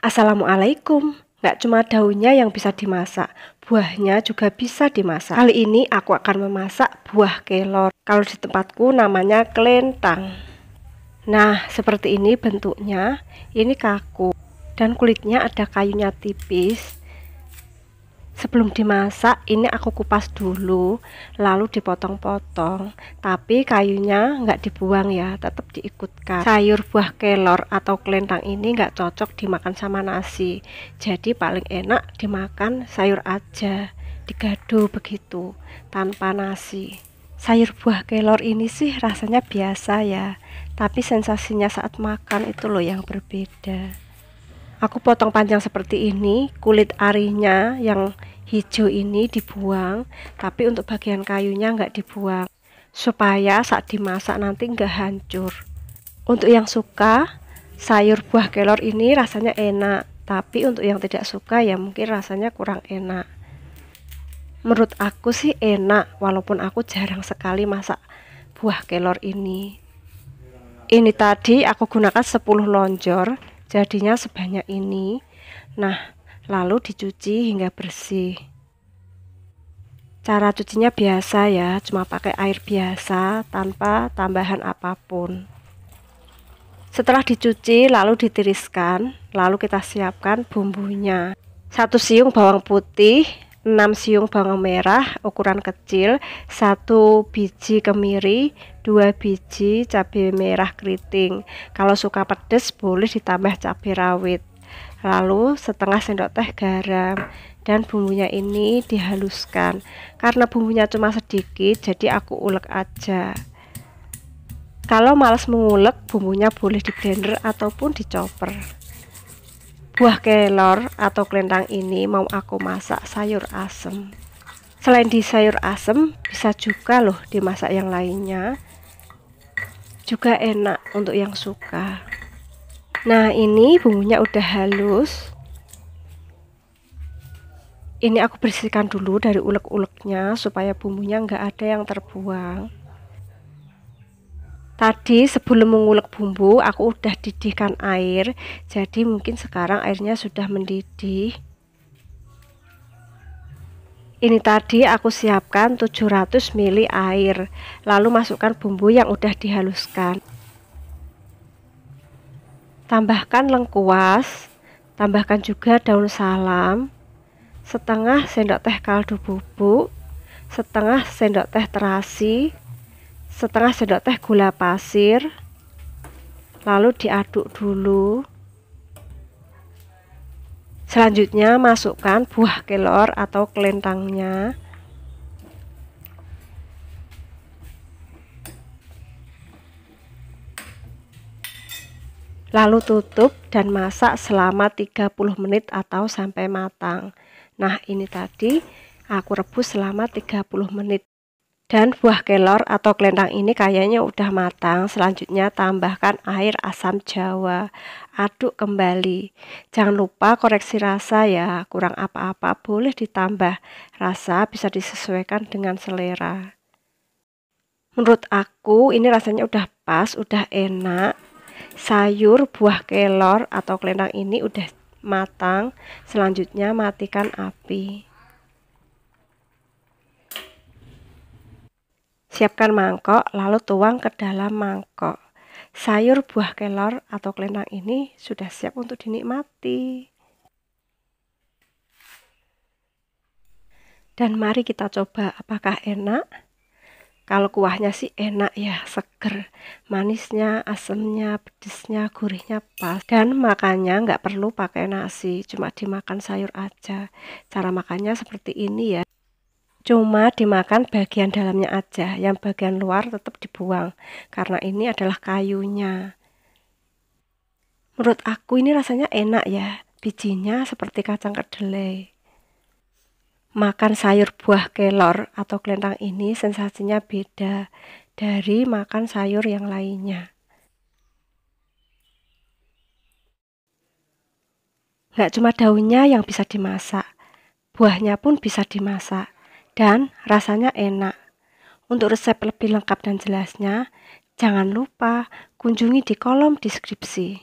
Assalamualaikum. Nggak cuma daunnya yang bisa dimasak, buahnya juga bisa dimasak. Kali ini aku akan memasak buah kelor. Kalau di tempatku namanya kelentang. Nah, seperti ini bentuknya. Ini kaku dan kulitnya ada kayunya tipis sebelum dimasak ini aku kupas dulu lalu dipotong-potong tapi kayunya nggak dibuang ya tetap diikutkan sayur buah kelor atau kelentang ini nggak cocok dimakan sama nasi jadi paling enak dimakan sayur aja digado begitu tanpa nasi sayur buah kelor ini sih rasanya biasa ya tapi sensasinya saat makan itu loh yang berbeda Aku potong panjang seperti ini, kulit arinya yang hijau ini dibuang, tapi untuk bagian kayunya nggak dibuang, supaya saat dimasak nanti nggak hancur. Untuk yang suka, sayur buah kelor ini rasanya enak, tapi untuk yang tidak suka ya mungkin rasanya kurang enak. Menurut aku sih enak, walaupun aku jarang sekali masak buah kelor ini. Ini tadi aku gunakan 10 lonjor Jadinya sebanyak ini. Nah, lalu dicuci hingga bersih. Cara cucinya biasa ya, cuma pakai air biasa tanpa tambahan apapun. Setelah dicuci, lalu ditiriskan, lalu kita siapkan bumbunya. Satu siung bawang putih, 6 siung bawang merah ukuran kecil, 1 biji kemiri, 2 biji cabai merah keriting. Kalau suka pedas boleh ditambah cabai rawit. Lalu setengah sendok teh garam dan bumbunya ini dihaluskan. Karena bumbunya cuma sedikit, jadi aku ulek aja. Kalau males mengulek, bumbunya boleh di blender ataupun dicoper. Buah kelor atau kelentang ini mau aku masak sayur asem. Selain di sayur asem, bisa juga loh dimasak yang lainnya. Juga enak untuk yang suka. Nah, ini bumbunya udah halus. Ini aku bersihkan dulu dari ulek-uleknya supaya bumbunya nggak ada yang terbuang tadi sebelum mengulek bumbu aku udah didihkan air jadi mungkin sekarang airnya sudah mendidih ini tadi aku siapkan 700 ml air lalu masukkan bumbu yang udah dihaluskan tambahkan lengkuas tambahkan juga daun salam setengah sendok teh kaldu bubuk setengah sendok teh terasi setengah sendok teh gula pasir lalu diaduk dulu selanjutnya masukkan buah kelor atau kelentangnya lalu tutup dan masak selama 30 menit atau sampai matang nah ini tadi aku rebus selama 30 menit dan buah kelor atau kelentang ini kayaknya udah matang. Selanjutnya tambahkan air asam jawa. Aduk kembali. Jangan lupa koreksi rasa ya. Kurang apa-apa boleh ditambah. Rasa bisa disesuaikan dengan selera. Menurut aku ini rasanya udah pas, udah enak. Sayur buah kelor atau kelentang ini udah matang. Selanjutnya matikan api. Siapkan mangkok, lalu tuang ke dalam mangkok. Sayur buah kelor atau kelentang ini sudah siap untuk dinikmati. Dan mari kita coba apakah enak? Kalau kuahnya sih enak ya, seger. Manisnya, asamnya pedesnya, gurihnya pas. Dan makannya nggak perlu pakai nasi, cuma dimakan sayur aja. Cara makannya seperti ini ya cuma dimakan bagian dalamnya aja, yang bagian luar tetap dibuang karena ini adalah kayunya. Menurut aku ini rasanya enak ya, bijinya seperti kacang kedelai. Makan sayur buah kelor atau kelentang ini sensasinya beda dari makan sayur yang lainnya. Gak cuma daunnya yang bisa dimasak, buahnya pun bisa dimasak dan rasanya enak. Untuk resep lebih lengkap dan jelasnya, jangan lupa kunjungi di kolom deskripsi.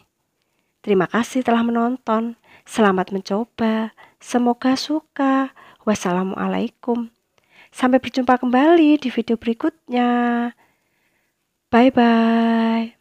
Terima kasih telah menonton. Selamat mencoba. Semoga suka. Wassalamualaikum. Sampai berjumpa kembali di video berikutnya. Bye bye.